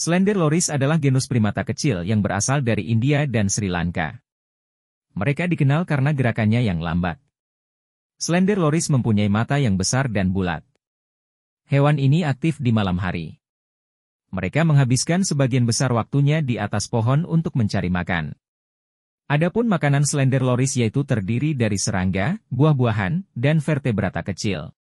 Slender loris adalah genus primata kecil yang berasal dari India dan Sri Lanka. Mereka dikenal karena gerakannya yang lambat. Slender loris mempunyai mata yang besar dan bulat. Hewan ini aktif di malam hari. Mereka menghabiskan sebagian besar waktunya di atas pohon untuk mencari makan. Adapun makanan slender loris yaitu terdiri dari serangga, buah-buahan, dan vertebrata kecil.